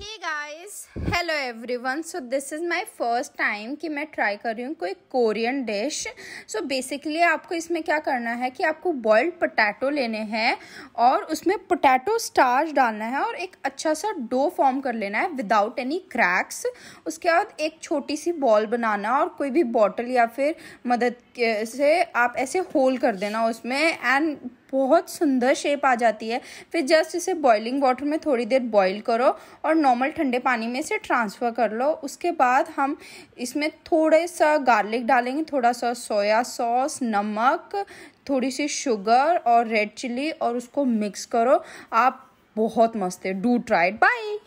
hey guys hello everyone so this is my first time कि मैं try कर रही हूँ कोई कोरियन डिश सो बेसिकली आपको इसमें क्या करना है कि आपको बॉइल्ड पोटैटो लेने हैं और उसमें पोटैटो स्टार्च डालना है और एक अच्छा सा डो फॉर्म कर लेना है विदाउट एनी क्रैक्स उसके बाद एक छोटी सी बॉल बनाना और कोई भी बॉटल या फिर मदद से आप ऐसे होल कर देना उसमें एंड बहुत सुंदर शेप आ जाती है फिर जस्ट इसे बॉइलिंग वाटर में थोड़ी देर बॉईल करो और नॉर्मल ठंडे पानी में इसे ट्रांसफ़र कर लो उसके बाद हम इसमें थोड़े सा गार्लिक डालेंगे थोड़ा सा सोया सॉस नमक थोड़ी सी शुगर और रेड चिली और उसको मिक्स करो आप बहुत मस्त है डू ट्राइड बाई